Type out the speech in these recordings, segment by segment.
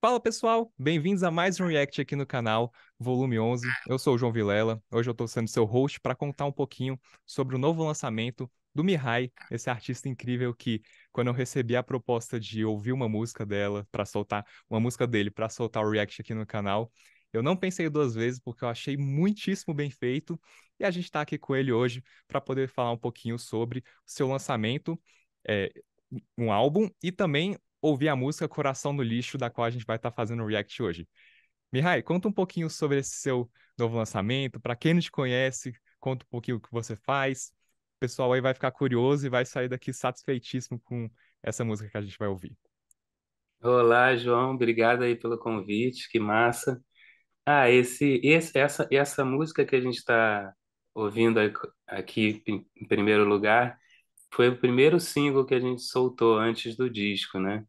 Fala pessoal, bem-vindos a mais um React aqui no canal, volume 11. Eu sou o João Vilela, hoje eu estou sendo seu host para contar um pouquinho sobre o novo lançamento do Mihai, esse artista incrível que, quando eu recebi a proposta de ouvir uma música dela para soltar, uma música dele para soltar o React aqui no canal, eu não pensei duas vezes porque eu achei muitíssimo bem feito e a gente está aqui com ele hoje para poder falar um pouquinho sobre o seu lançamento. É, um álbum e também ouvir a música Coração no Lixo, da qual a gente vai estar tá fazendo o react hoje. Mihai, conta um pouquinho sobre esse seu novo lançamento. Para quem não te conhece, conta um pouquinho o que você faz. O pessoal aí vai ficar curioso e vai sair daqui satisfeitíssimo com essa música que a gente vai ouvir. Olá, João. Obrigado aí pelo convite. Que massa. Ah, esse, esse essa, essa música que a gente está ouvindo aqui em primeiro lugar foi o primeiro single que a gente soltou antes do disco, né?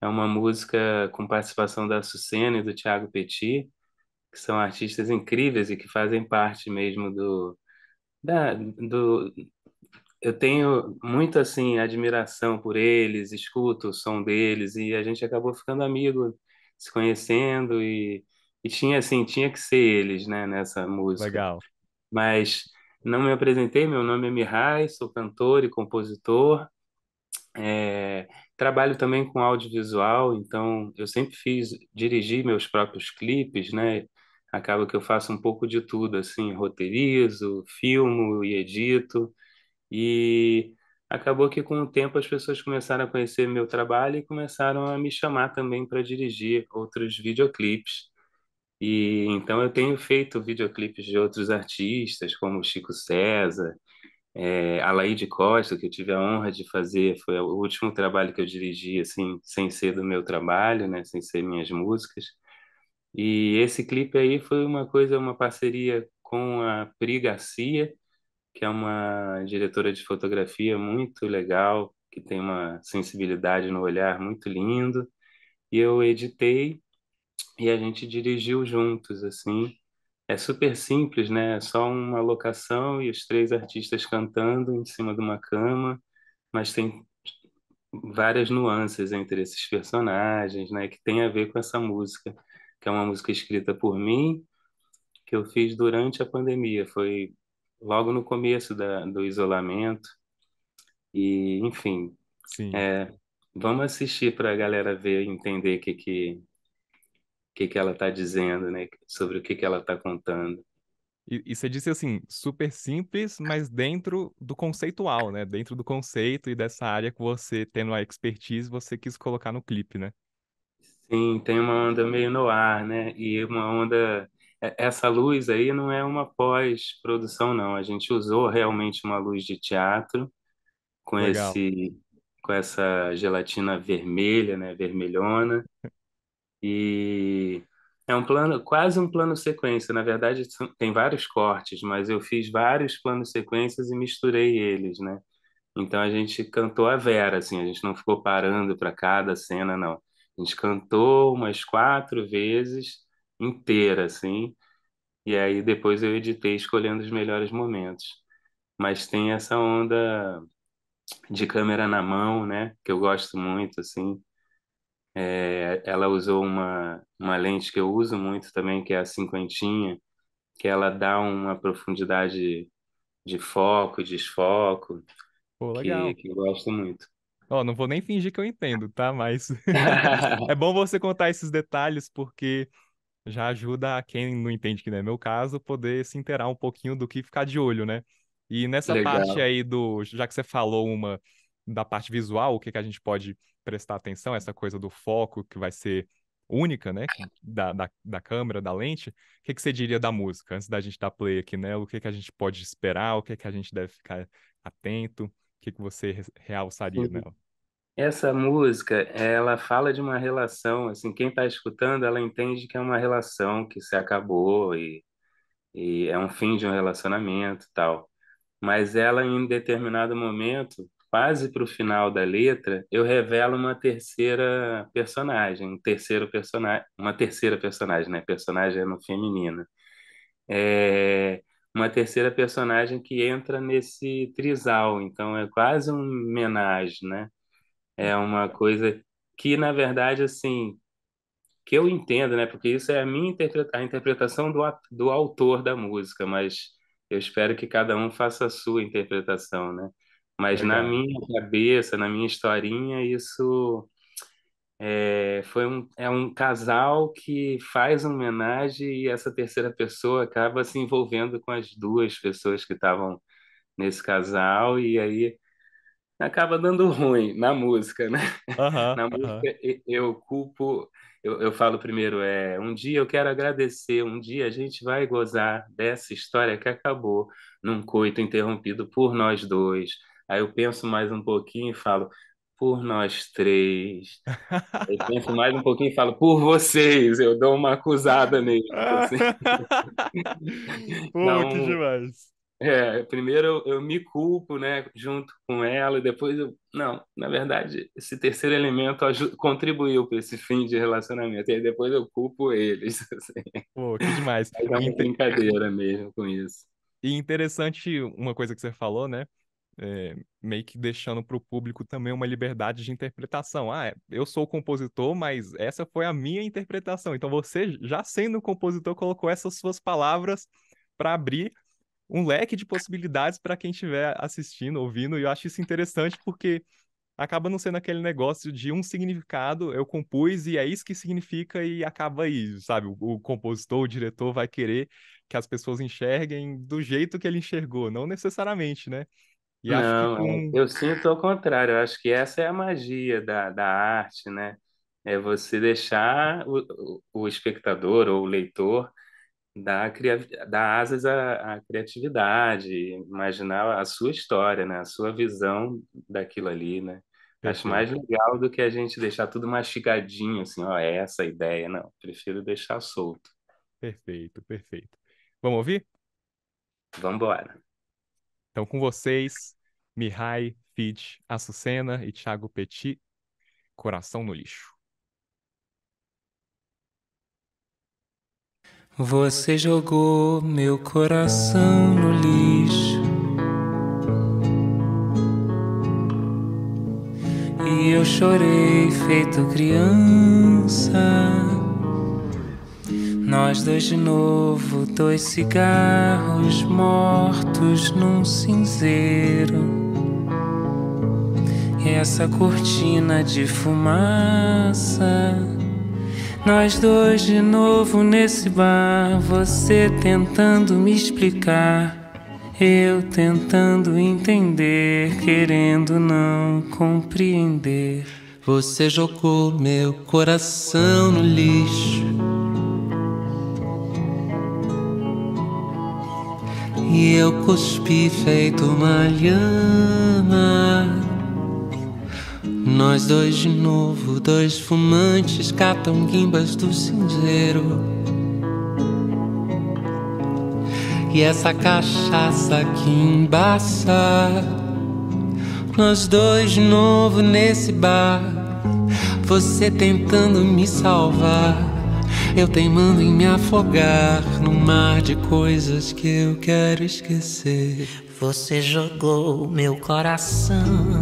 É uma música com participação da Sucena e do Thiago Petit, que são artistas incríveis e que fazem parte mesmo do da, do eu tenho muito assim admiração por eles, escuto o som deles e a gente acabou ficando amigo, se conhecendo e, e tinha assim, tinha que ser eles, né, nessa música. Legal. Mas não me apresentei, meu nome é Mihai, sou cantor e compositor. É, trabalho também com audiovisual, então eu sempre fiz, dirigir meus próprios clipes, né? Acaba que eu faço um pouco de tudo, assim, roteirizo, filmo e edito. E acabou que com o tempo as pessoas começaram a conhecer meu trabalho e começaram a me chamar também para dirigir outros videoclipes. E então eu tenho feito videoclipes de outros artistas, como Chico César, é, eh, Alaide Costa, que eu tive a honra de fazer, foi o último trabalho que eu dirigi, assim, sem ser do meu trabalho, né, sem ser minhas músicas. E esse clipe aí foi uma coisa, uma parceria com a Pri Garcia, que é uma diretora de fotografia muito legal, que tem uma sensibilidade no olhar muito lindo. E eu editei e a gente dirigiu juntos, assim. É super simples, né? É só uma locação e os três artistas cantando em cima de uma cama, mas tem várias nuances entre esses personagens, né? Que tem a ver com essa música, que é uma música escrita por mim, que eu fiz durante a pandemia. Foi logo no começo da, do isolamento. E, enfim, Sim. É, vamos assistir para a galera ver e entender o que, que, que, que ela está dizendo, né? Sobre o que, que ela está contando. E, e, você disse assim, super simples, mas dentro do conceitual, né? Dentro do conceito e dessa área que você, tendo a expertise, você quis colocar no clipe, né? Sim, tem uma onda meio no ar, né? E uma onda. É, essa luz aí não é uma pós-produção, não. A gente usou realmente uma luz de teatro com Legal. esse com essa gelatina vermelha, né? Vermelhona. E é um plano, quase um plano sequência. Na verdade, tem vários cortes, mas eu fiz vários planos sequências e misturei eles, né? Então a gente cantou a Vera, assim, a gente não ficou parando para cada cena, não. A gente cantou umas quatro vezes inteira, assim. E aí depois eu editei escolhendo os melhores momentos. Mas tem essa onda de câmera na mão, né? Que eu gosto muito, assim. É, ela usou uma, uma lente que eu uso muito também, que é a cinquentinha, que ela dá uma profundidade de foco, desfoco, Pô, legal. Que, que eu gosto muito. Ó, oh, não vou nem fingir que eu entendo, tá? Mas é bom você contar esses detalhes, porque já ajuda a quem não entende, que não é meu caso, poder se inteirar um pouquinho do que ficar de olho, né? E nessa Legal. parte aí do, já que você falou uma da parte visual, o que, que a gente pode prestar atenção, essa coisa do foco que vai ser única, né, da, da, da câmera, da lente, o que, que você diria da música, antes da gente dar play aqui nela, o que, que a gente pode esperar, o que, que a gente deve ficar atento, o que, que você realçaria uhum. nela? Essa música, ela fala de uma relação, assim, quem está escutando, ela entende que é uma relação que se acabou e, e é um fim de um relacionamento tal. Mas ela, em determinado momento, quase para o final da letra, eu revelo uma terceira personagem, um terceiro personagem, uma terceira personagem, né? Personagem no feminino. É uma terceira personagem que entra nesse trisal, então é quase um homenagem, né? É uma coisa que na verdade assim, que eu entendo, né? Porque isso é a minha interpreta a interpretação do, do autor da música, mas eu espero que cada um faça a sua interpretação, né? Mas Legal. na minha cabeça, na minha historinha, isso é, foi um, é um casal que faz uma homenagem e essa terceira pessoa acaba se envolvendo com as duas pessoas que estavam nesse casal e aí acaba dando ruim na música, né? na música eu culpo, eu, eu falo primeiro, é, um dia eu quero agradecer, um dia a gente vai gozar dessa história que acabou num coito interrompido por nós dois Aí eu penso mais um pouquinho e falo, por nós três. Eu penso mais um pouquinho e falo, por vocês. Eu dou uma acusada nele. Assim. Pô, que demais. É, primeiro eu, eu, me culpo, né, junto com ela, e depois eu. Não, na verdade, esse terceiro elemento contribuiu para esse fim de relacionamento, e depois eu culpo eles. Assim. Pô, que demais. é uma brincadeira mesmo com isso. E interessante uma coisa que você falou, né? é, meio que deixando para o público também uma liberdade de interpretação. Ah, é, eu sou o compositor, mas essa foi a minha interpretação. Então você, já sendo compositor, colocou essas suas palavras para abrir um leque de possibilidades para quem estiver assistindo, ouvindo. E eu acho isso interessante porque acaba não sendo aquele negócio de um significado eu compus e é isso que significa e acaba aí, sabe? O, o compositor, o diretor vai querer que as pessoas enxerguem do jeito que ele enxergou, não necessariamente, né? E Não, que... É, eu sinto ao contrário. Eu acho que essa é a magia da, da arte, né? É você deixar o, o espectador ou o leitor dar, dar asas à, à criatividade, imaginar a sua história, né? A sua visão daquilo ali, né? Acho mais legal do que a gente deixar tudo mastigadinho, assim, ó, é essa a ideia. Não, prefiro deixar solto. Perfeito, perfeito. Vamos ouvir? Vamos embora. Então, com vocês, Mihai, Fitch, Açucena e Thiago Petit. Coração no lixo. Você jogou meu coração no lixo. E eu chorei feito criança. Nós dois de novo, dois cigarros mortos num cinzeiro essa cortina de fumaça. Nós dois de novo nesse bar, você tentando me explicar, eu tentando entender, querendo não compreender. Você jogou meu coração no lixo. E eu cuspi feito uma lhama. Nós dois de novo, dois fumantes catam guimbas do cinzeiro. E essa cachaça que embaça. Nós dois de novo nesse bar. Você tentando me salvar. Eu teimando em me afogar no mar de coisas que eu quero esquecer. Você jogou meu coração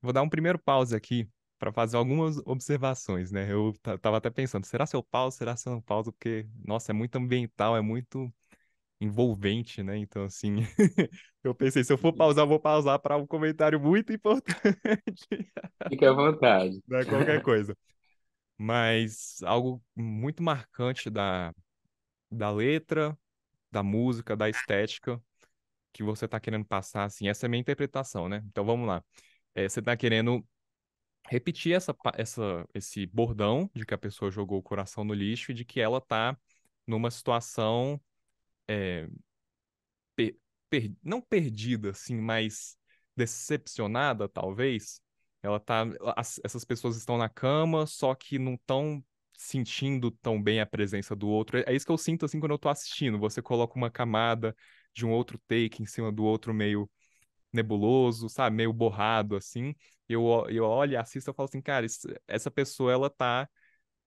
Vou dar um primeiro pause aqui para fazer algumas observações, né? Eu tava até pensando, será se eu será se pause, não Porque, nossa, é muito ambiental, é muito envolvente, né? Então, assim, eu pensei, se eu for pausar, eu vou pausar para um comentário muito importante. Fique à vontade. Não é qualquer coisa. Mas algo muito marcante da, da letra, da música, da estética, que você está querendo passar, assim, essa é a minha interpretação, né? Então vamos lá. É, você está querendo repetir essa, essa, esse bordão de que a pessoa jogou o coração no lixo e de que ela está numa situação é, per, per, não perdida, assim, mas decepcionada, talvez. Ela tá, as, essas pessoas estão na cama, só que não estão sentindo tão bem a presença do outro. É, é isso que eu sinto assim quando eu estou assistindo. Você coloca uma camada de um outro take em cima do outro meio nebuloso, sabe? Meio borrado, assim. Eu, eu olho assisto e falo assim, cara, essa pessoa, ela tá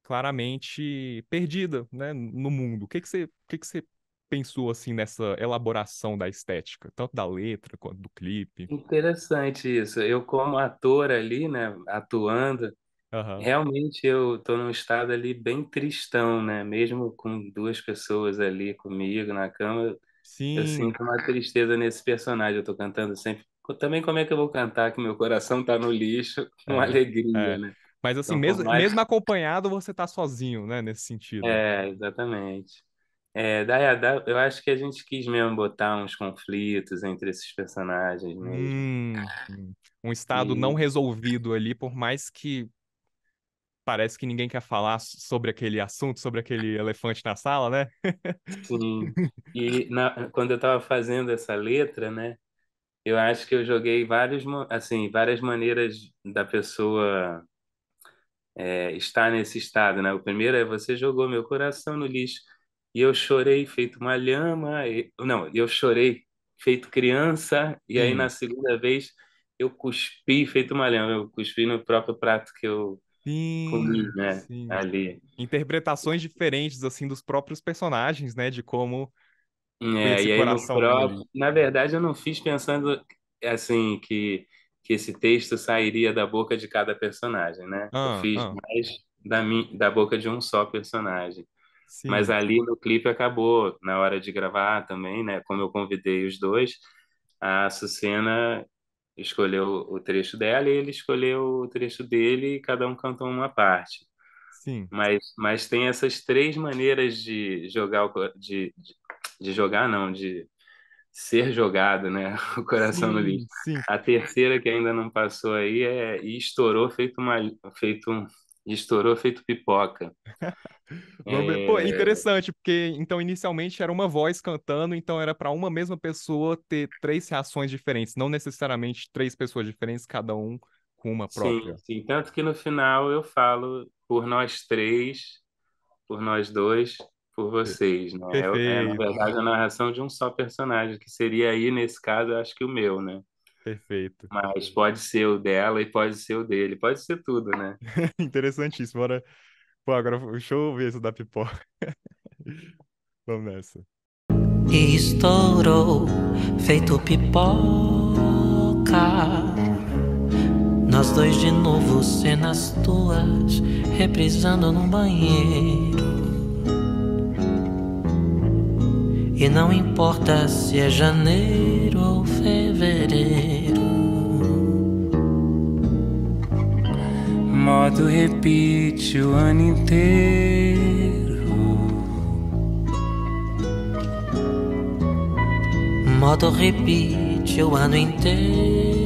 claramente perdida, né? No mundo. O que que você, o que que você pensou, assim, nessa elaboração da estética? Tanto da letra quanto do clipe. Interessante isso. Eu, como ator ali, né? Atuando, Uhum. Realmente eu estou num estado ali bem tristão, né? Mesmo com duas pessoas ali comigo na cama, Sim. Eu sinto uma tristeza nesse personagem. Eu tô cantando sempre. Também como é que eu vou cantar que meu coração tá no lixo com é, alegria, é. né? Mas assim, então, mesmo, mais... mesmo acompanhado, você tá sozinho, né? Nesse sentido. É, exatamente. É, daí, eu acho que a gente quis mesmo botar uns conflitos entre esses personagens mesmo. Hum, hum. um estado e... não resolvido ali, por mais que parece que ninguém quer falar sobre aquele assunto, sobre aquele elefante na sala, né? Sim. E na, quando eu estava fazendo essa letra, né? Eu acho que eu joguei vários, assim, várias maneiras da pessoa é, estar nesse estado, né? O primeiro é você jogou meu coração no lixo e eu chorei feito uma lhama. E... Não, eu chorei feito criança e aí hum. na segunda vez eu cuspi feito uma lhama. Eu cuspi no próprio prato que eu Sim, né? sim. É ali. Interpretações diferentes, assim, dos próprios personagens, né? De como é, esse e coração... próprio... Na verdade, eu não fiz pensando, assim, que, que esse texto sairia da boca de cada personagem, né? Ah, eu fiz ah. mais da, minha, da boca de um só personagem. Sim. Mas ali no clipe acabou, na hora de gravar também, né? Como eu convidei os dois, a Sucena escolheu o trecho dela e ele escolheu o trecho dele e cada um cantou uma parte. Sim. Mas, mas tem essas três maneiras de jogar, de, de, jogar não, de ser jogado, né? O coração sim, no lixo. Sim. A terceira que ainda não passou aí é e estourou feito uma feito um, estourou feito pipoca. é... Pô, interessante, porque então inicialmente era uma voz cantando, então era para uma mesma pessoa ter três reações diferentes, não necessariamente três pessoas diferentes, cada um com uma própria. Sim, sim. tanto que no final eu falo por nós três, por nós dois, por vocês, né? É, é, na verdade, a narração de um só personagem, que seria aí, nesse caso, acho que o meu, né? Perfeito. Mas pode ser o dela e pode ser o dele, pode ser tudo, né? Interessantíssimo. Bora... Pô, agora deixa eu ver isso da pipoca. Vamos nessa. Estourou, feito pipoca. Nós dois de novo, cenas tuas, reprisando num banheiro. E não importa se é janeiro ou fevereiro. Modo repite o ano inteiro. Modo repite o ano inteiro.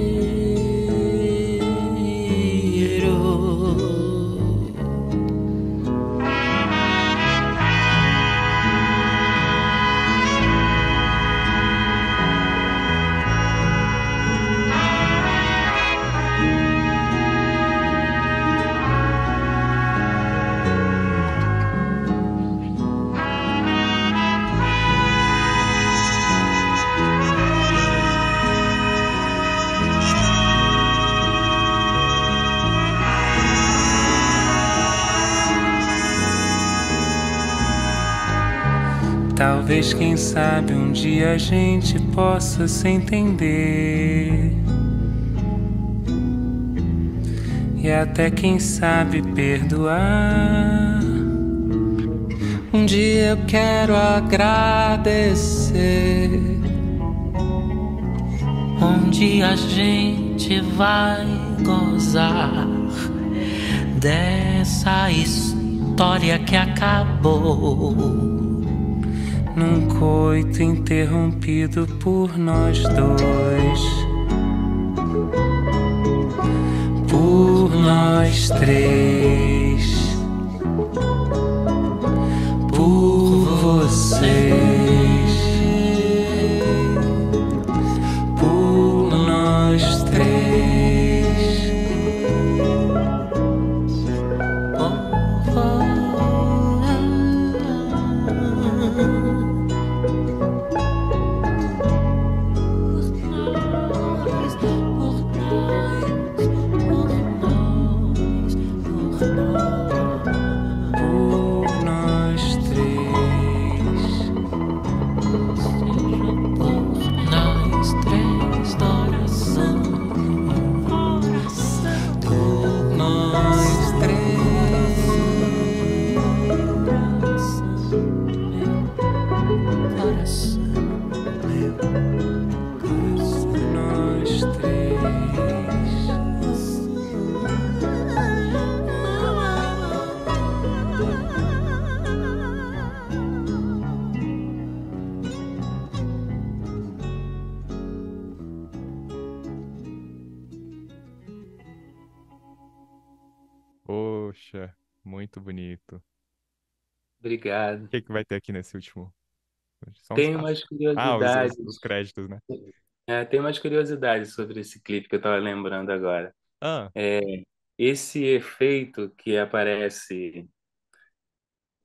Mas quem sabe um dia a gente possa se entender. E até quem sabe perdoar. Um dia eu quero agradecer. Um dia a gente vai gozar dessa história que acabou num coito interrompido por nós dois. Por nós três. Por você. muito bonito. Obrigado. O que, é que vai ter aqui nesse último? Um tem espaço. umas curiosidades. Ah, os, os créditos, né? É, tem umas curiosidades sobre esse clipe que eu estava lembrando agora. Ah. É, esse efeito que aparece,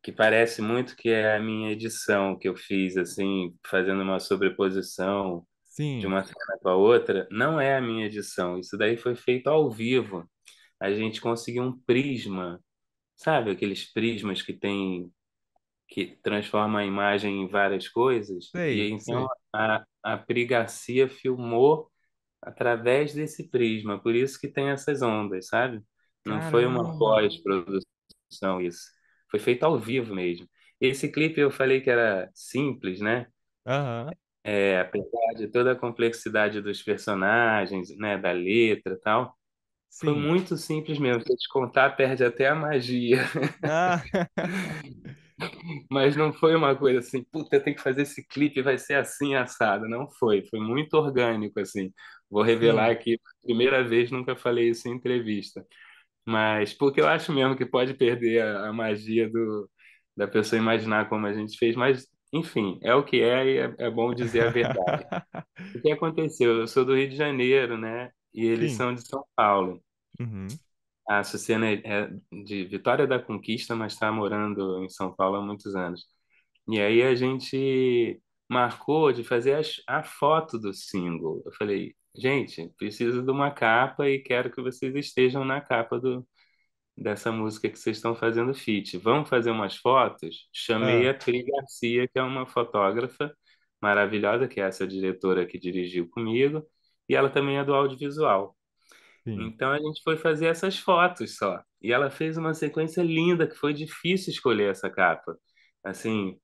que parece muito que é a minha edição que eu fiz, assim, fazendo uma sobreposição Sim. de uma cena com a outra, não é a minha edição. Isso daí foi feito ao vivo. A gente conseguiu um prisma sabe, aqueles prismas que tem que transforma a imagem em várias coisas. Sei, e então a, a prigacia filmou através desse prisma, por isso que tem essas ondas, sabe? Não Caramba. foi uma pós-produção isso. Foi feito ao vivo mesmo. Esse clipe eu falei que era simples, né? Uhum. É, apesar de toda a complexidade dos personagens, né, da letra e tal, Sim. Foi muito simples mesmo. Se eu te contar, perde até a magia. Ah. Mas não foi uma coisa assim, puta, eu tenho que fazer esse clipe, vai ser assim, assado. Não foi, foi muito orgânico, assim. Vou revelar Sim. aqui, primeira vez, nunca falei isso em entrevista. Mas porque eu acho mesmo que pode perder a, a magia do, da pessoa imaginar como a gente fez, mas enfim, é o que é e é, é bom dizer a verdade. o que aconteceu? Eu sou do Rio de Janeiro, né? e eles Sim. são de São Paulo. Uhum. A Suciana é, é de Vitória da Conquista, mas está morando em São Paulo há muitos anos. E aí a gente marcou de fazer a, a foto do single. Eu falei, gente, preciso de uma capa e quero que vocês estejam na capa do, dessa música que vocês estão fazendo feat. Vamos fazer umas fotos? Chamei ah. a Pri Garcia, que é uma fotógrafa maravilhosa, que é essa diretora que dirigiu comigo, e ela também é do audiovisual. Sim. Então a gente foi fazer essas fotos só. E ela fez uma sequência linda que foi difícil escolher essa capa. Assim,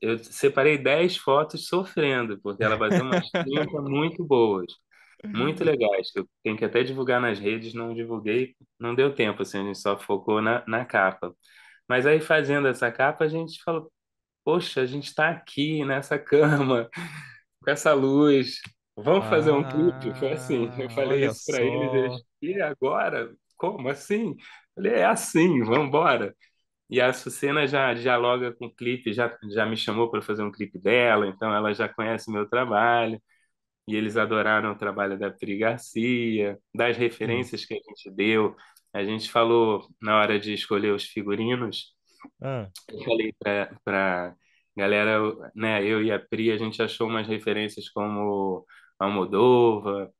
eu separei 10 fotos sofrendo, porque ela bateu umas 30 muito boas, muito legais, que eu tenho que até divulgar nas redes, não divulguei, não deu tempo, assim, a gente só focou na, na capa. Mas aí fazendo essa capa, a gente falou, poxa, a gente está aqui nessa cama, com essa luz, Vamos fazer um clipe? Ah, Foi assim. Eu falei isso para eles. E agora? Como assim? ele falei, é assim, vamos embora. E a Sucena já dialoga com o clipe, já, já me chamou para fazer um clipe dela, então ela já conhece meu trabalho. E eles adoraram o trabalho da Pri Garcia, das referências hum. que a gente deu. A gente falou na hora de escolher os figurinos. Ah. Eu falei para galera, né, eu e a Pri, a gente achou umas referências como Almodova,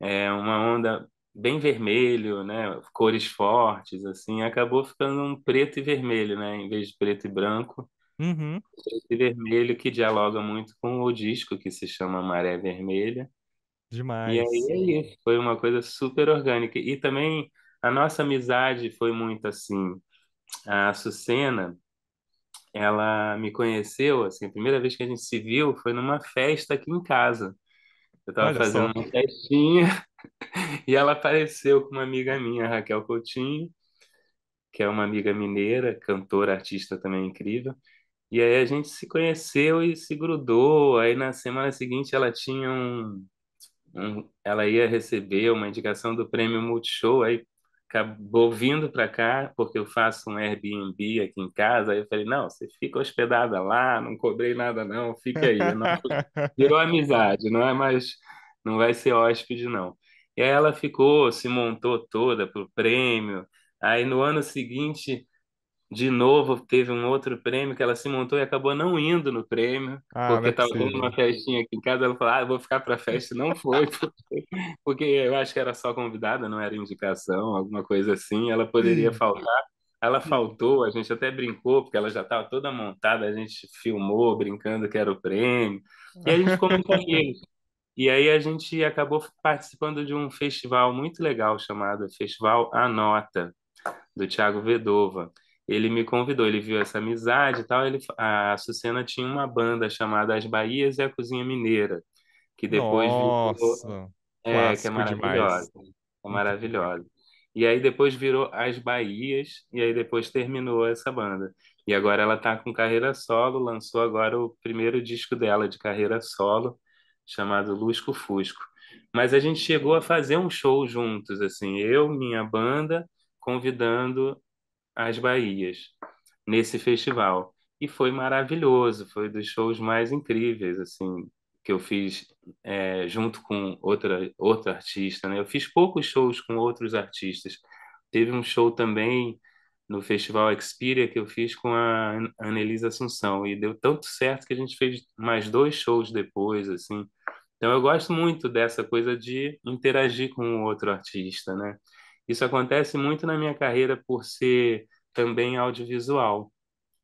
é uma onda bem vermelho, né? Cores fortes, assim, acabou ficando um preto e vermelho, né? Em vez de preto e branco, uhum. preto e vermelho que dialoga muito com o disco que se chama Maré Vermelha. Demais. E aí é foi uma coisa super orgânica. E também a nossa amizade foi muito assim. A Sucena, ela me conheceu, assim, a primeira vez que a gente se viu foi numa festa aqui em casa. Eu tava Olha fazendo só. uma festinha e ela apareceu com uma amiga minha, Raquel Coutinho, que é uma amiga mineira, cantora, artista também incrível. E aí a gente se conheceu e se grudou. Aí na semana seguinte ela tinha um, um ela ia receber uma indicação do prêmio Multishow, aí acabou vindo para cá, porque eu faço um Airbnb aqui em casa. Aí eu falei: não, você fica hospedada lá, não cobrei nada, não, fica aí. Não... Virou amizade, não é mais, não vai ser hóspede, não. E aí ela ficou, se montou toda para o prêmio. Aí no ano seguinte de novo teve um outro prêmio que ela se montou e acabou não indo no prêmio, ah, porque estava é dando uma festinha aqui em casa, ela falou, ah, vou ficar para a festa, não foi, porque, eu acho que era só convidada, não era indicação, alguma coisa assim, ela poderia hum. faltar, ela hum. faltou, a gente até brincou, porque ela já estava toda montada, a gente filmou, brincando que era o prêmio, e a gente ficou muito amigo. E aí a gente acabou participando de um festival muito legal chamado Festival a Nota do Thiago Vedova ele me convidou, ele viu essa amizade e tal. Ele, a Sucena tinha uma banda chamada As Bahias e a Cozinha Mineira, que depois Nossa, virou. É, que é maravilhosa. Demais. É maravilhosa. E aí depois virou As Bahias, e aí depois terminou essa banda. E agora ela está com carreira solo, lançou agora o primeiro disco dela de carreira solo, chamado Lusco Fusco. Mas a gente chegou a fazer um show juntos, assim, eu, minha banda, convidando as Bahias nesse festival. E foi maravilhoso, foi dos shows mais incríveis, assim, que eu fiz é, junto com outra, outra artista, né? Eu fiz poucos shows com outros artistas. Teve um show também no Festival Experia que eu fiz com a Anelisa Assunção e deu tanto certo que a gente fez mais dois shows depois, assim. Então eu gosto muito dessa coisa de interagir com outro artista, né? Isso acontece muito na minha carreira por ser também audiovisual,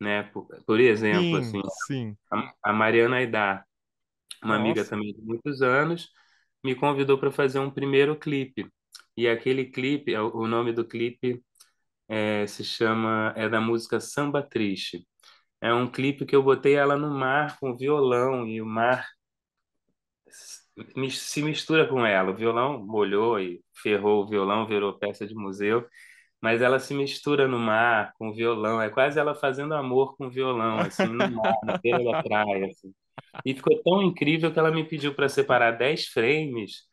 né? Por, por exemplo, sim, assim, sim. A, a, Mariana Aidar, uma Nossa. amiga também de muitos anos, me convidou para fazer um primeiro clipe. E aquele clipe, é, o nome do clipe é, se chama é da música Samba Triste. É um clipe que eu botei ela no mar com violão e o mar se mistura com ela. O violão molhou e ferrou o violão, virou peça de museu, mas ela se mistura no mar com o violão. É quase ela fazendo amor com o violão, assim, no mar, na beira da praia. Assim. E ficou tão incrível que ela me pediu para separar 10 frames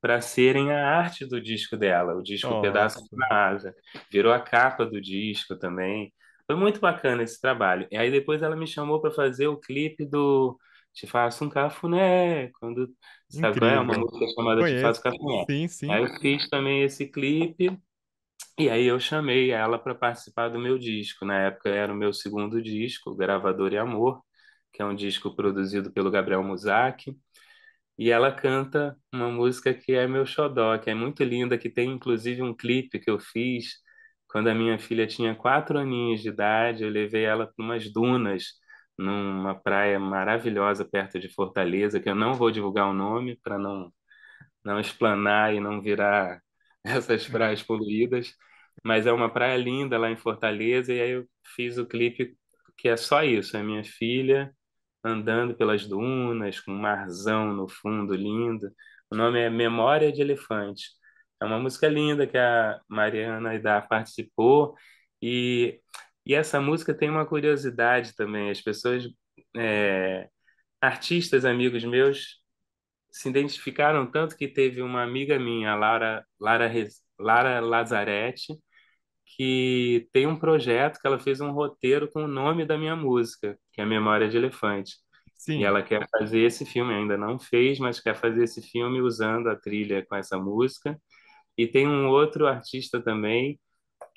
para serem a arte do disco dela, o disco oh, Pedaço na Asa. Virou a capa do disco também. Foi muito bacana esse trabalho. E aí depois ela me chamou para fazer o clipe do te faço um cafuné, quando... Sabe qual é? Uma música chamada Te Conheço. Faço Cafuné. Sim, sim. Aí eu fiz também esse clipe, e aí eu chamei ela para participar do meu disco. Na época era o meu segundo disco, Gravador e Amor, que é um disco produzido pelo Gabriel Musac. E ela canta uma música que é meu xodó, que é muito linda, que tem inclusive um clipe que eu fiz quando a minha filha tinha quatro aninhos de idade. Eu levei ela para umas dunas numa praia maravilhosa perto de Fortaleza, que eu não vou divulgar o nome para não não explanar e não virar essas hum. praias poluídas, mas é uma praia linda lá em Fortaleza e aí eu fiz o clipe que é só isso, é minha filha andando pelas dunas com um marzão no fundo lindo. O nome é Memória de Elefante. É uma música linda que a Mariana Aidar participou e e essa música tem uma curiosidade também. As pessoas, é, artistas amigos meus, se identificaram tanto que teve uma amiga minha, Lara, Lara, Lara Lazarete, que tem um projeto que ela fez um roteiro com o nome da minha música, que é Memória de Elefante. Sim. E ela quer fazer esse filme, ainda não fez, mas quer fazer esse filme usando a trilha com essa música. E tem um outro artista também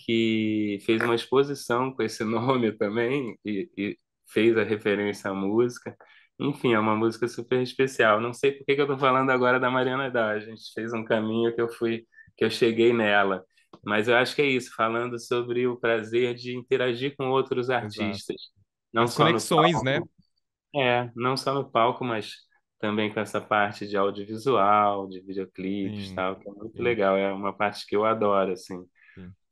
que fez uma exposição com esse nome também e, e fez a referência à música. Enfim, é uma música super especial. Não sei por que, eu estou falando agora da Mariana Dá. A gente fez um caminho que eu fui, que eu cheguei nela. Mas eu acho que é isso, falando sobre o prazer de interagir com outros artistas. Exato. Não As só conexões, no palco, né? É, não só no palco, mas também com essa parte de audiovisual, de videoclipes, tal, que é muito Sim. legal, é uma parte que eu adoro, assim.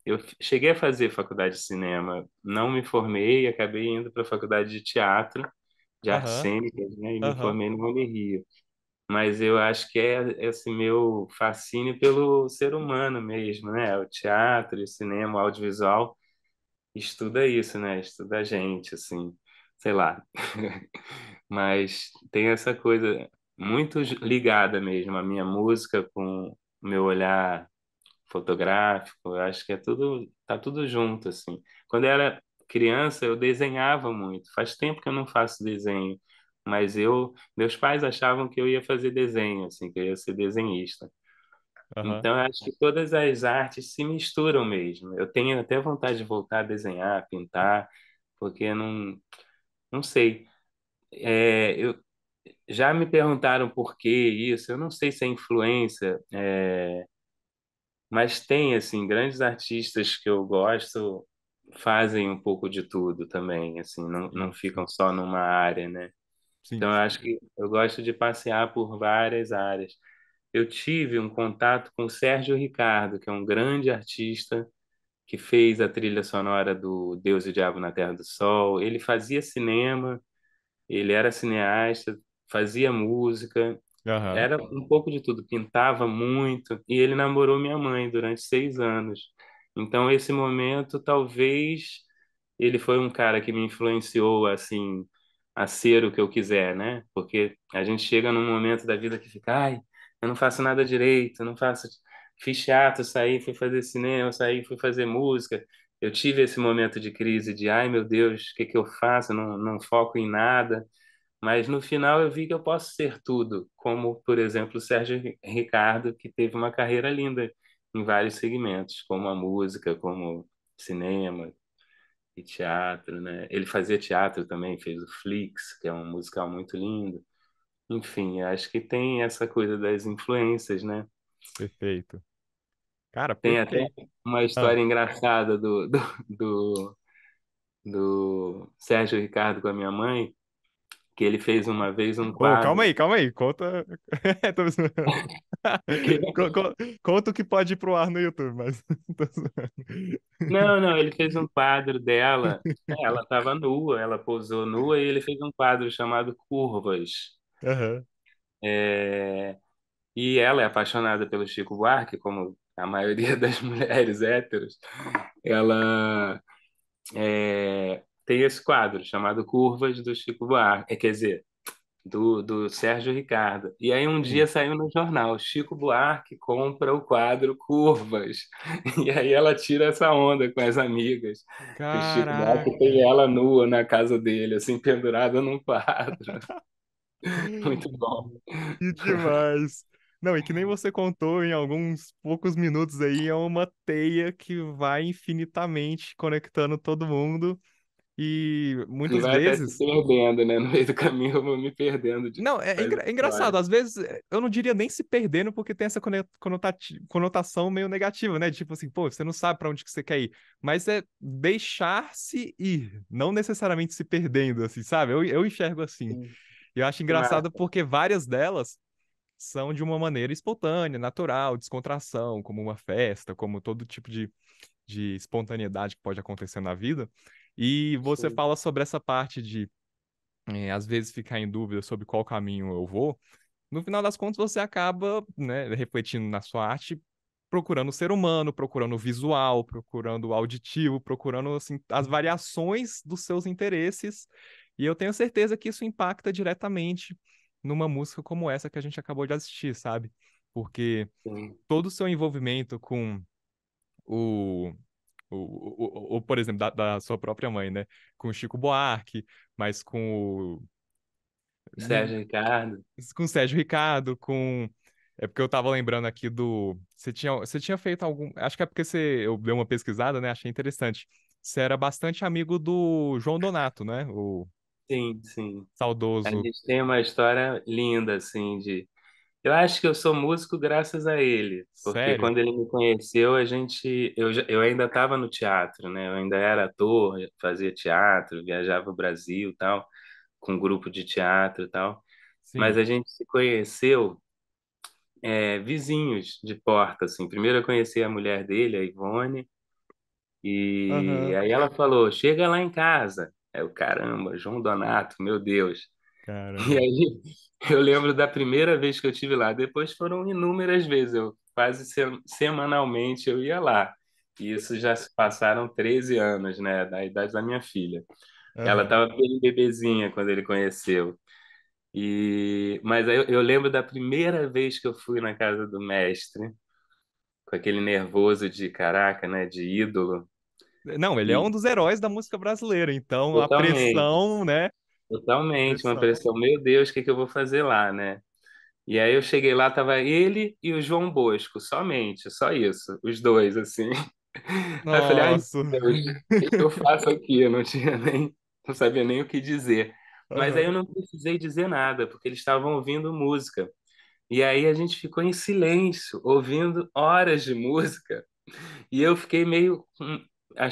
Eu cheguei a fazer faculdade de cinema, não me formei, acabei indo para a faculdade de teatro, de uhum. artes cênicas, né? E uhum. me formei no Rony Rio. Mas eu acho que é esse é, assim, meu fascínio pelo ser humano mesmo, né? O teatro, o cinema, o audiovisual estuda isso, né? Estuda a gente, assim, sei lá. Mas tem essa coisa muito ligada mesmo à minha música, com o meu olhar fotográfico, acho que é tudo, tá tudo junto, assim. Quando eu era criança, eu desenhava muito, faz tempo que eu não faço desenho, mas eu, meus pais achavam que eu ia fazer desenho, assim, que eu ia ser desenhista. Uhum. Então, eu acho que todas as artes se misturam mesmo. Eu tenho até vontade de voltar a desenhar, pintar, porque não, não sei. É, eu, já me perguntaram por que isso. Eu não sei se é influência é, mas tem, assim, grandes artistas que eu gosto fazem um pouco de tudo também, assim, não, não ficam só numa área, né? Sim, então, eu acho que eu gosto de passear por várias áreas. Eu tive um contato com o Sérgio Ricardo, que é um grande artista que fez a trilha sonora do Deus e o Diabo na Terra do Sol. Ele fazia cinema, ele era cineasta, fazia música Uhum. Era um pouco de tudo, pintava muito. E ele namorou minha mãe durante seis anos. Então, esse momento, talvez ele foi um cara que me influenciou, assim, a ser o que eu quiser, né? Porque a gente chega num momento da vida que fica, ai, eu não faço nada direito, eu não faço. Fiz teatro, saí, fui fazer cinema, saí, fui fazer música. Eu tive esse momento de crise de, ai, meu Deus, o que que eu faço? Eu não, não foco em nada. Mas no final eu vi que eu posso ser tudo, como, por exemplo, o Sérgio Ricardo, que teve uma carreira linda em vários segmentos, como a música, como cinema e teatro, né? Ele fazia teatro também, fez o Flix, que é um musical muito lindo. Enfim, acho que tem essa coisa das influências, né? Perfeito. Cara, tem até uma ah. história ah. engraçada do, do, do, do Sérgio Ricardo com a minha mãe, que ele fez uma vez um quadro. Pô, calma aí, calma aí, conta. conta o que pode ir pro ar no YouTube, mas. não, não, ele fez um quadro dela. É, ela estava nua, ela posou nua e ele fez um quadro chamado Curvas. Uhum. É... E ela é apaixonada pelo Chico Buarque, como a maioria das mulheres héteros. Ela é, tem esse quadro chamado Curvas do Chico Buarque, é, quer dizer, do, do Sérgio Ricardo. E aí um dia saiu no jornal, Chico Buarque compra o quadro Curvas. E aí ela tira essa onda com as amigas. Caraca. O Chico Buarque tem ela nua na casa dele, assim, pendurada num quadro. Muito bom. Que demais. Não, e que nem você contou em alguns poucos minutos aí, é uma teia que vai infinitamente conectando todo mundo. E muitas vai vezes. Se perdendo, né? No meio do caminho eu vou me perdendo. De... Não, é, engra... é, engraçado. Às vezes é, eu não diria nem se perdendo, porque tem essa conotação meio negativa, né? Tipo assim, pô, você não sabe para onde que você quer ir. Mas é deixar-se ir, não necessariamente se perdendo, assim, sabe? Eu, eu enxergo assim. Sim. Eu acho engraçado porque várias delas são de uma maneira espontânea, natural, descontração, como uma festa, como todo tipo de, de espontaneidade que pode acontecer na vida. E você Sim. fala sobre essa parte de, é, às vezes, ficar em dúvida sobre qual caminho eu vou. No final das contas, você acaba né, refletindo na sua arte, procurando o ser humano, procurando o visual, procurando o auditivo, procurando assim, as variações dos seus interesses. E eu tenho certeza que isso impacta diretamente numa música como essa que a gente acabou de assistir, sabe? Porque todo o seu envolvimento com o, ou, o o por exemplo, da, da, sua própria mãe, né? Com o Chico Buarque, mas com o. Né? Sérgio Ricardo. Com o Sérgio Ricardo, com. É porque eu tava lembrando aqui do. Você tinha, você tinha feito algum. Acho que é porque você. Eu dei uma pesquisada, né? Achei interessante. Você era bastante amigo do João Donato, né? O... Sim, sim. Saudoso. A gente tem uma história linda, assim, de eu acho que eu sou músico graças a ele, porque Sério? quando ele me conheceu, a gente, eu, eu ainda estava no teatro, né? Eu ainda era ator, fazia teatro, viajava o Brasil, tal, com um grupo de teatro, tal. Mas a gente se conheceu é, vizinhos de porta, assim. Primeiro eu conheci a mulher dele, a Ivone, e aí ela falou: chega lá em casa. É o caramba, João Donato, meu Deus. E aí eu lembro da primeira vez que eu tive lá, depois foram inúmeras vezes, eu quase semanalmente eu ia lá. E isso já se passaram 13 anos, né, da idade da minha filha. Uhum. Ela estava bem bebezinha quando ele conheceu. E mas eu, eu lembro da primeira vez que eu fui na casa do mestre, com aquele nervoso de caraca, né, de ídolo. Não, ele é um dos heróis da música brasileira, então Totalmente. a pressão, né? Totalmente, uma pressão. Meu Deus, o que que eu vou fazer lá, né? E aí eu cheguei lá, tava ele e o João Bosco, somente, só isso, os dois, assim. Aí eu falei, ai, meu Deus, o que que eu faço aqui? Eu não tinha nem, não sabia nem o que dizer. Mas aí eu não precisei dizer nada, porque eles estavam ouvindo música. E aí a gente ficou em silêncio, ouvindo horas de música. E eu fiquei meio hum, é,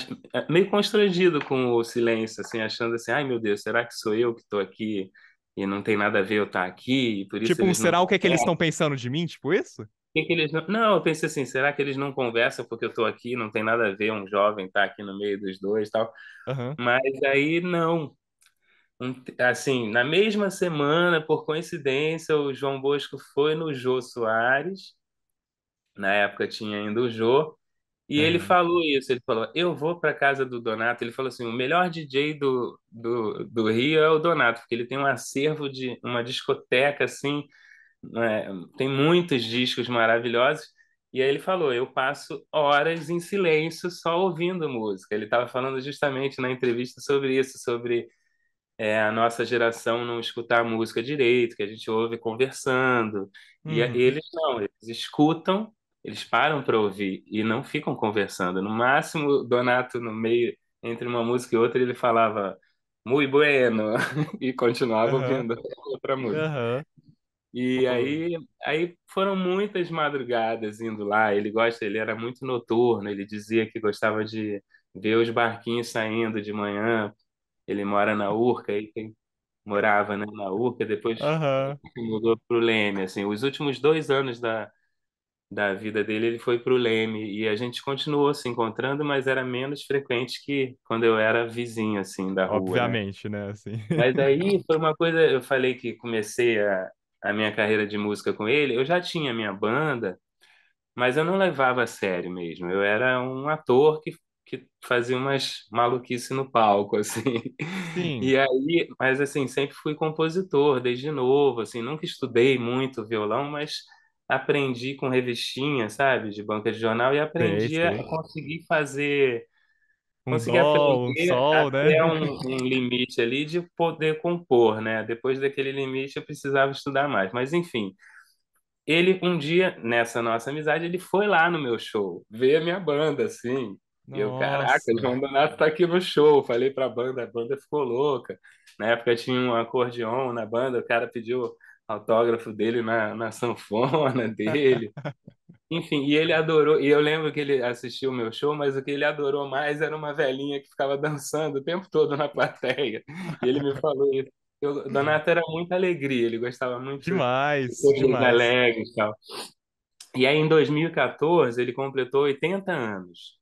meio constrangido com o silêncio, assim, achando assim, ai meu Deus, será que sou eu que estou aqui e não tem nada a ver eu estar tá aqui? por isso tipo, será não... o que é que eles estão é. pensando de mim, tipo isso? Que é que eles não... não, eu pensei assim, será que eles não conversam porque eu estou aqui, não tem nada a ver um jovem estar tá aqui no meio dos dois tal? Uhum. Mas aí não, assim, na mesma semana, por coincidência, o João Bosco foi no Jô Soares. Na época tinha ainda o Jô. E é. ele falou isso, ele falou, eu vou para casa do Donato. Ele falou assim, o melhor DJ do, do, do Rio é o Donato, porque ele tem um acervo de uma discoteca, assim, né, tem muitos discos maravilhosos. E aí ele falou, eu passo horas em silêncio só ouvindo música. Ele estava falando justamente na entrevista sobre isso, sobre é, a nossa geração não escutar a música direito, que a gente ouve conversando. Uhum. E eles não, eles escutam eles param para ouvir e não ficam conversando. No máximo, Donato, no meio, entre uma música e outra, ele falava muito bueno e continuava uhum. ouvindo outra música. Uhum. E aí, aí foram muitas madrugadas indo lá. Ele gosta, ele era muito noturno, ele dizia que gostava de ver os barquinhos saindo de manhã. Ele mora na Urca, aí tem, morava né, na Urca, depois uhum. mudou para o Leme. Assim, os últimos dois anos da, da vida dele, ele foi para o Leme e a gente continuou se encontrando, mas era menos frequente que quando eu era vizinho assim da rua. Né? Obviamente, né? né? Assim. Mas aí foi uma coisa, eu falei que comecei a, a minha carreira de música com ele. Eu já tinha minha banda, mas eu não levava a sério mesmo. Eu era um ator que que fazia umas maluquice no palco, assim. Sim. E aí, mas assim, sempre fui compositor desde novo, assim, nunca estudei muito violão, mas aprendi com revistinha, sabe, de banca de jornal e aprendi a conseguir fazer conseguir dó, aprender né? um sol, até né? um, um, limite ali de poder compor, né? Depois daquele limite eu precisava estudar mais, mas enfim. Ele um dia nessa nossa amizade ele foi lá no meu show ver a minha banda assim. E eu, caraca, o João Donato tá aqui no show. Falei pra banda, a banda ficou louca. Na época tinha um acordeon na banda, o cara pediu autógrafo dele na, na sanfona dele. Enfim, e ele adorou. E eu lembro que ele assistiu o meu show, mas o que ele adorou mais era uma velhinha que ficava dançando o tempo todo na plateia. E ele me falou isso. Eu, Donato era muita alegria, ele gostava muito demais, de demais. alegres e tal. E aí, em 2014, ele completou 80 anos.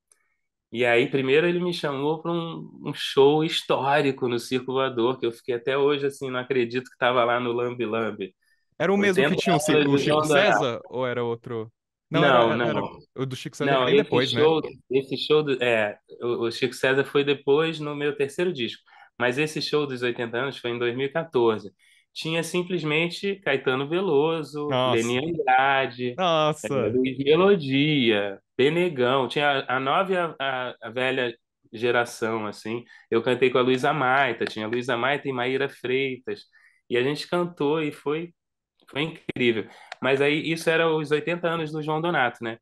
E aí, primeiro ele me chamou para um, um, show histórico no Circulador, que eu fiquei até hoje assim, não acredito que estava lá no Lambi Lambi. Era o mesmo que tinha o, Chico, o Chico César ou era outro? Não, não. Era, não. Era, o do Chico César não, esse depois, né? show, né? Esse show do, é, o, o Chico César foi depois no meu terceiro disco. Mas esse show dos 80 anos foi em 2014 tinha simplesmente Caetano Veloso, Nossa. Andrade, Nossa. Luiz Melodia, Benegão, tinha a, nova e a, a, a, velha geração, assim. Eu cantei com a Luísa Maita, tinha Luísa Maita e Maíra Freitas, e a gente cantou e foi, foi incrível. Mas aí, isso era os 80 anos do João Donato, né?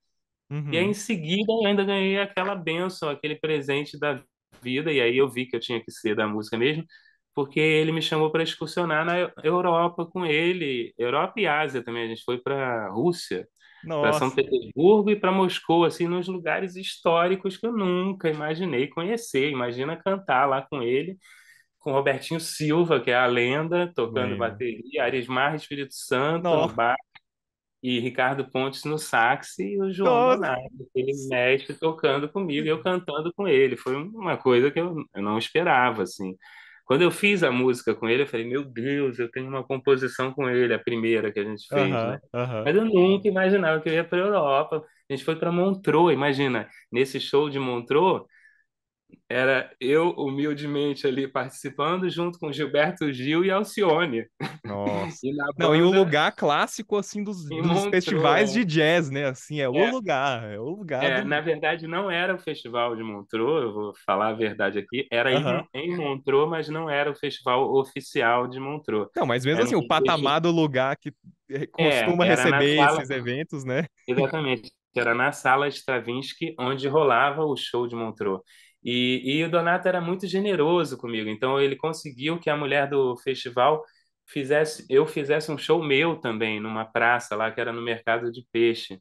Uhum. E aí, uhum. em seguida, eu ainda ganhei aquela benção, aquele presente da vida, e aí eu vi que eu tinha que ser da música mesmo, porque ele me chamou para excursionar na Europa com ele, Europa e Ásia também. A gente foi para Rússia, para São Petersburgo e para Moscou, assim, nos lugares históricos que eu nunca imaginei conhecer. Imagina cantar lá com ele, com Robertinho Silva, que é a lenda, tocando Bem. bateria, Arismar Espírito Santo no bar e Ricardo Pontes no sax e o João Leonardo, aquele mestre tocando comigo, e eu cantando com ele. Foi uma coisa que eu, eu não esperava, assim. Quando eu fiz a música com ele, eu falei, meu Deus, eu tenho uma composição com ele, a primeira que a gente fez, né? Mas eu nunca imaginava que eu ia para Europa. A gente foi para Montreux, imagina, nesse show de Montreux, era eu humildemente ali participando junto com Gilberto Gil e Alcione. Nossa. e banda... Não, e o lugar clássico assim dos, dos festivais de jazz, né? Assim, é, é. o lugar, é o lugar. É, do... na verdade não era o festival de Montreux, eu vou falar a verdade aqui, era em, em Montreux, mas não era o festival oficial de Montreux. Não, mas mesmo era assim, um o patamar do lugar que eh, é, costuma é, receber sala... esses eventos, né? Exatamente. era na sala Stravinsky, onde rolava o show de Montreux. E, e o Donato era muito generoso comigo, então ele conseguiu que a mulher do festival fizesse, eu fizesse um show meu também numa praça lá que era no mercado de peixe.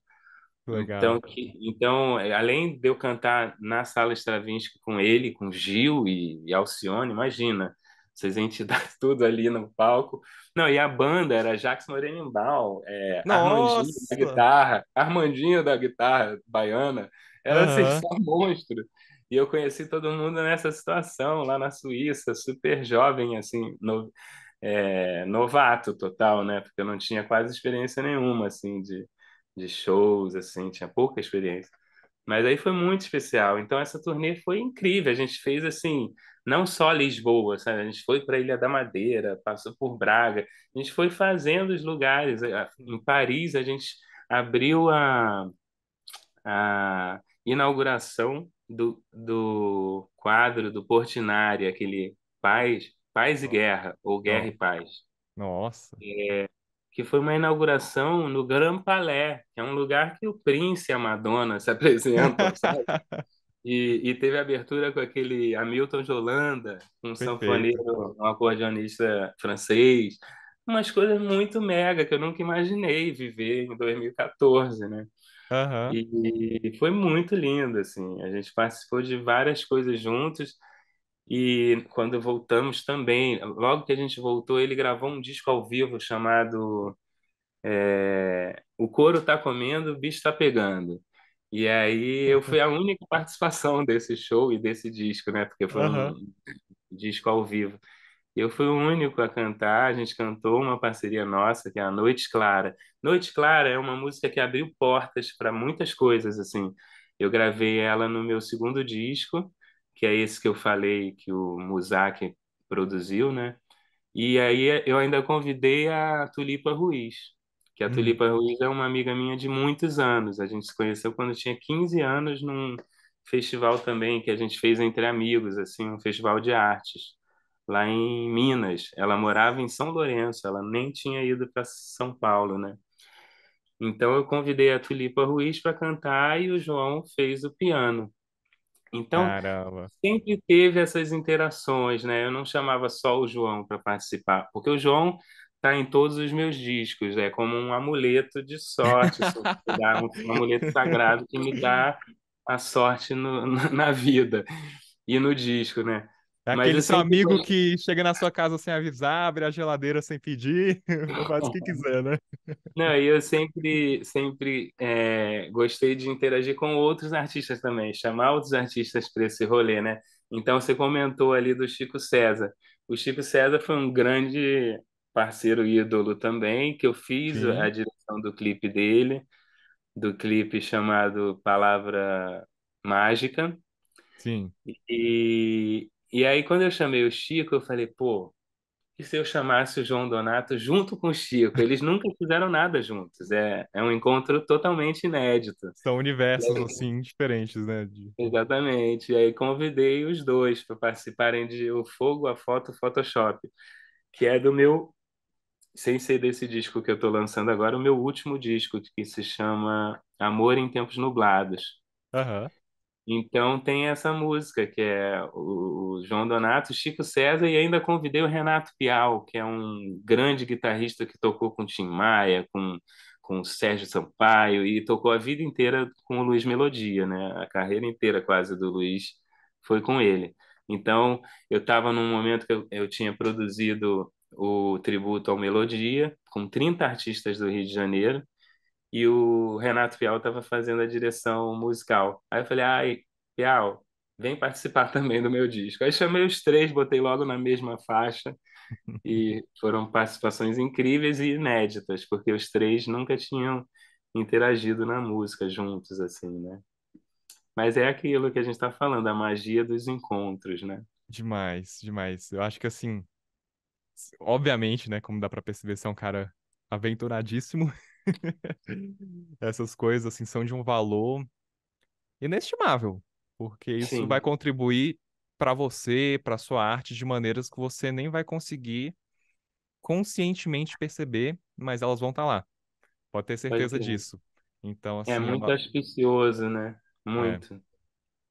Legal. Então, que, então, é, além de eu cantar na sala Stravinsky com ele, com Gil e, e Alcione, imagina, essas entidades tudo ali no palco. Não, e a banda era Jax Morenimbal, é, Armandinho da guitarra, Armandinho da guitarra baiana, era uhum. assim, só monstro. E eu conheci todo mundo nessa situação, lá na Suíça, super jovem, assim, no, é, novato total, né? Porque eu não tinha quase experiência nenhuma, assim, de, de shows, assim, tinha pouca experiência. Mas aí foi muito especial. Então essa turnê foi incrível. A gente fez assim, não só Lisboa, sabe? A gente foi para Ilha da Madeira, passou por Braga. A gente foi fazendo os lugares. Em Paris a gente abriu a, a inauguração do, do quadro do Portinari, aquele Paz, Paz e Guerra, ou Guerra e Paz. Nossa. É, que foi uma inauguração no Grand Palais, que é um lugar que o Prince e a Madonna se apresentam, sabe? E, e teve abertura com aquele Hamilton de Holanda, um sanfoneiro, um acordeonista francês. Umas coisas muito mega que eu nunca imaginei viver em 2014, né? E, e foi muito lindo, assim. A gente participou de várias coisas juntos. E quando voltamos também, logo que a gente voltou, ele gravou um disco ao vivo chamado é, O Couro Tá Comendo, o Bicho Tá Pegando. E aí eu fui a única participação desse show e desse disco, né? Porque foi uhum. um disco ao vivo. Eu fui o único a cantar, a gente cantou uma parceria nossa, que é a Noite Clara. Noite Clara é uma música que abriu portas para muitas coisas, assim. Eu gravei ela no meu segundo disco, que é esse que eu falei que o Musak produziu, né? E aí eh, eu ainda convidei a Tulipa Ruiz, que a hum. Tulipa Ruiz é uma amiga minha de muitos anos. A gente se conheceu quando tinha 15 anos num festival também que a gente fez entre amigos, assim, um festival de artes lá em Minas. Ela morava em São Lourenço, ela nem tinha ido para São Paulo, né? Então eu convidei a Tulipa Ruiz para cantar e o João fez o piano. Então, Caramba. sempre teve essas interações, né? Eu não chamava só o João para participar, porque o João está em todos os meus discos, é né? como um amuleto de sorte, um, assim, um amuleto sagrado que me dá a sorte no, na vida e no disco, né? É Mas aquele seu amigo que chega na sua casa sem avisar, abre a geladeira sem pedir, faz o que quiser, né? Não, e eu sempre, sempre é, gostei de interagir com outros artistas também, chamar outros artistas para esse rolê, né? Então você comentou ali do Chico César. O Chico César foi um grande parceiro ídolo também, que eu fiz Sim. a direção do clipe dele, do clipe chamado Palavra Mágica. Sim. E, e aí, quando eu chamei o Chico, eu falei, pô, e se eu chamasse o João Donato junto com o Chico? Eles nunca fizeram nada juntos. É, é um encontro totalmente inédito. São universos, aí, assim, diferentes, né? De... Exatamente. E aí convidei os dois para participarem de O Fogo, a Foto, Photoshop, que é do meu, sem ser desse disco que eu estou lançando agora, o meu último disco, que se chama Amor em Tempos Nublados. Aham. Uhum. Então tem essa música que é o, João Donato, Chico César e ainda convidei o Renato Pial, que é um grande guitarrista que tocou com Tim Maia, com com o Sérgio Sampaio e tocou a vida inteira com o Luiz Melodia, né? A carreira inteira quase do Luiz foi com ele. Então, eu estava num momento que eu, eu, tinha produzido o tributo ao Melodia, com 30 artistas do Rio de Janeiro, e o Renato Pial estava fazendo a direção musical. Aí eu falei, ai, Pial, vem participar também do meu disco. Aí chamei os três, botei logo na mesma faixa e foram participações incríveis e inéditas, porque os três nunca tinham interagido na música juntos, assim, né? Mas é aquilo que a gente está falando, a magia dos encontros, né? Demais, demais. Eu acho que, assim, obviamente, né, como dá para perceber, você é um cara aventuradíssimo. Essas coisas, assim, são de um valor inestimável, porque isso Sim. vai contribuir para você, para sua arte, de maneiras que você nem vai conseguir conscientemente perceber, mas elas vão estar tá lá. Pode ter certeza Pode é. disso. Então, é assim, é muito é uma... auspicioso, né? É. Muito.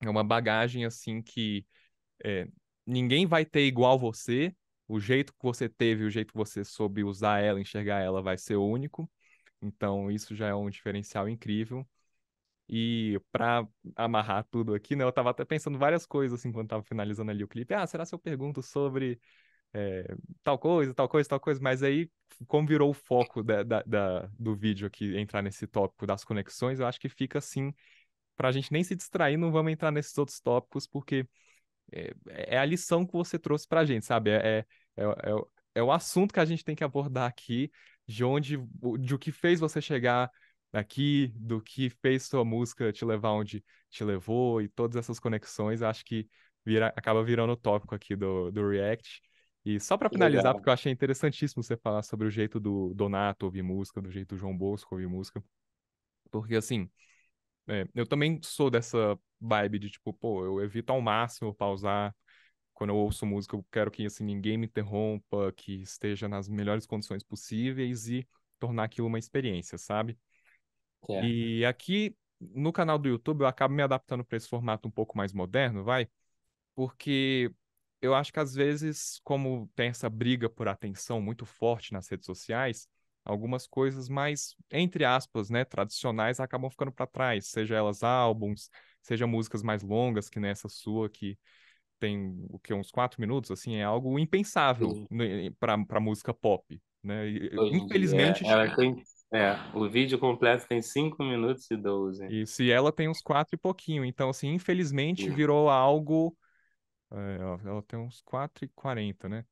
É, é uma bagagem, assim, que é, ninguém vai ter igual você. O jeito que você teve, o jeito que você soube usar ela, enxergar ela, vai ser único. Então, isso já é um diferencial incrível. E para amarrar tudo aqui, né, eu estava até pensando várias coisas assim quando estava finalizando ali o clipe. Ah, será se eu pergunto sobre é, tal coisa, tal coisa, tal coisa? Mas aí, como virou o foco da, da, da, do vídeo aqui entrar nesse tópico das conexões, eu acho que fica assim para a gente nem se distrair, não vamos entrar nesses outros tópicos, porque eh, é, é a lição que você trouxe para a gente, sabe? É, é, é, é, é, o assunto que a gente tem que abordar aqui, de onde, de o que fez você chegar aqui, do que fez sua música te levar onde te levou e todas essas conexões, acho que vira, acaba virando o tópico aqui do, do React. E só para finalizar, Legal. porque eu achei interessantíssimo você falar sobre o jeito do Donato ouvir música, do jeito do João Bosco ouvir música, porque assim, é, eu também sou dessa vibe de tipo, pô, eu evito ao máximo pausar quando eu ouço música, eu quero que assim, ninguém me interrompa, que esteja nas melhores condições possíveis e tornar aquilo uma experiência, sabe? É. E aqui no canal do YouTube eu acabo me adaptando para esse formato um pouco mais moderno, vai? Porque eu acho que às vezes, como tem essa briga por atenção muito forte nas redes sociais, algumas coisas mais, entre aspas, né, tradicionais acabam ficando para trás, seja elas álbuns, seja músicas mais longas, que nessa sua que tem o que uns quatro minutos, assim, é algo impensável para música pop, né? É, infelizmente. É, tem, é, o vídeo completo tem 5 minutos e 12. Isso, e ela tem uns 4 e pouquinho. Então, assim, infelizmente Sim. virou algo. É, ela tem uns 4 e 40, né?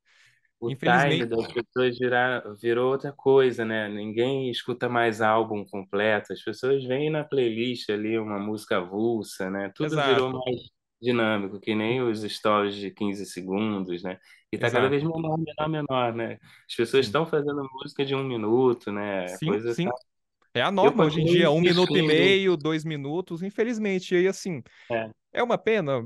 O infelizmente... time das pessoas virar, virou outra coisa, né? Ninguém escuta mais álbum completo. As pessoas veem na playlist ali uma música avulsa, né? Tudo Exato. virou mais dinâmico, que nem os stories de 15 segundos, né? E tá Exato. cada vez menor, menor, menor, né? As pessoas estão fazendo música de um minuto, né? Sim, Coisa sim. Tá... É a norma hoje em dia, um minuto e meio, dois minutos, infelizmente. E assim, é. é uma pena,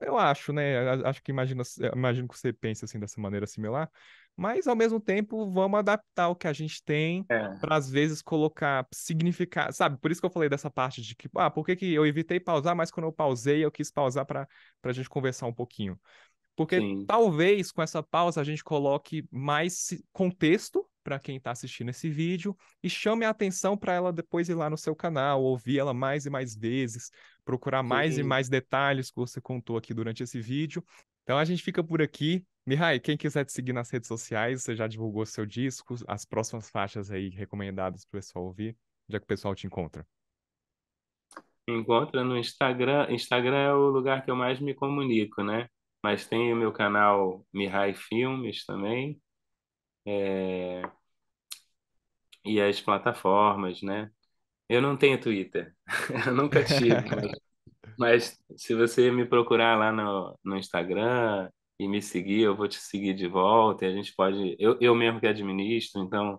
eu acho, né? Acho que imagino, imagino que você pense assim dessa maneira similar. Mas ao mesmo tempo, vamos adaptar o que a gente tem é. para às vezes colocar significado, sabe? Por isso que eu falei dessa parte de que, ah, por que, que eu evitei pausar, mas quando eu pausei, eu quis pausar para a gente conversar um pouquinho. Porque Sim. talvez com essa pausa a gente coloque mais contexto para quem está assistindo esse vídeo e chame a atenção para ela depois ir lá no seu canal, ouvir ela mais e mais vezes, procurar mais Sim. e mais detalhes que você contou aqui durante esse vídeo. Então a gente fica por aqui. Mihai, quem quiser te seguir nas redes sociais, você já divulgou seu disco, as próximas faixas aí recomendadas para o pessoal ouvir, onde é que o pessoal te encontra? Encontra no Instagram. Instagram é o lugar que eu mais me comunico, né? mas tem o meu canal Mihai Filmes também. É... E as plataformas, né? Eu não tenho Twitter, eu nunca tive, mas, mas, se você me procurar lá no, no Instagram e me seguir, eu vou te seguir de volta e a gente pode. Eu, eu mesmo que administro, então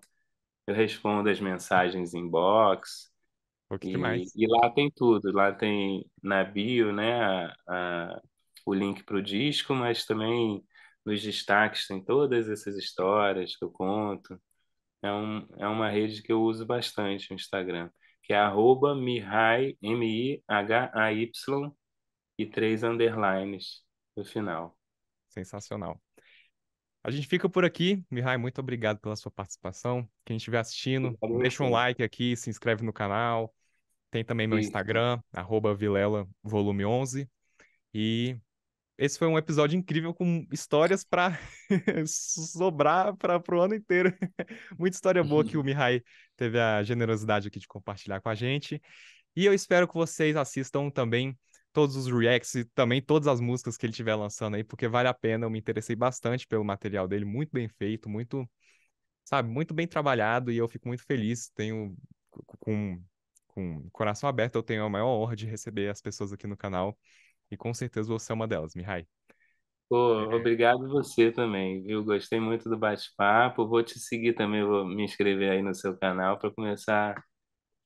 eu respondo as mensagens inbox. que e, e, lá tem tudo, lá tem na bio, né? A, a, o link para o disco, mas também nos destaques tem todas essas histórias que eu conto. É, um, é uma rede que eu uso bastante no Instagram, que é arroba mihai, M-I-H-A-Y e três underlines no final. Sensacional. A gente fica por aqui. Mihai, muito obrigado pela sua participação. Quem estiver assistindo, Valeu, deixa um like aqui, se inscreve no canal. Tem também meu Instagram, arroba Vilela Volume 11. E esse foi um episódio incrível com histórias para sobrar para o ano inteiro. Muita história boa que o Mihai teve a generosidade aqui de compartilhar com a gente. E eu espero que vocês assistam também todos os reacts e também todas as músicas que ele estiver lançando aí, porque vale a pena. Eu me interessei bastante pelo material dele, muito bem feito, muito, sabe, muito bem trabalhado e eu fico muito feliz. Tenho com com coração aberto, eu tenho a maior honra de receber as pessoas aqui no canal e com certeza você é uma delas, Mihai. Pô, é... obrigado você também, viu? Gostei muito do bate-papo. Vou te seguir também, vou me inscrever aí no seu canal para começar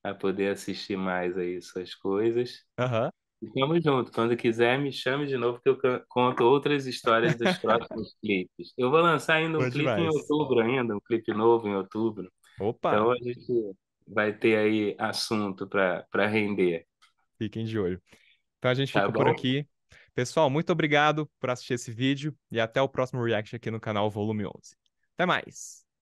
a poder assistir mais aí suas coisas. Aham. Uhum. Tamo junto. Quando quiser, me chame de novo que eu conto outras histórias dos próximos clipes. Eu vou lançar ainda um Foi clipe demais. em outubro ainda, um clipe novo em outubro. Opa! Então a gente vai ter aí assunto para render. Fiquem de olho. Então a gente tá fica por aqui. Pessoal, muito obrigado por assistir esse vídeo e até o próximo react aqui no canal Volume 11. Até mais!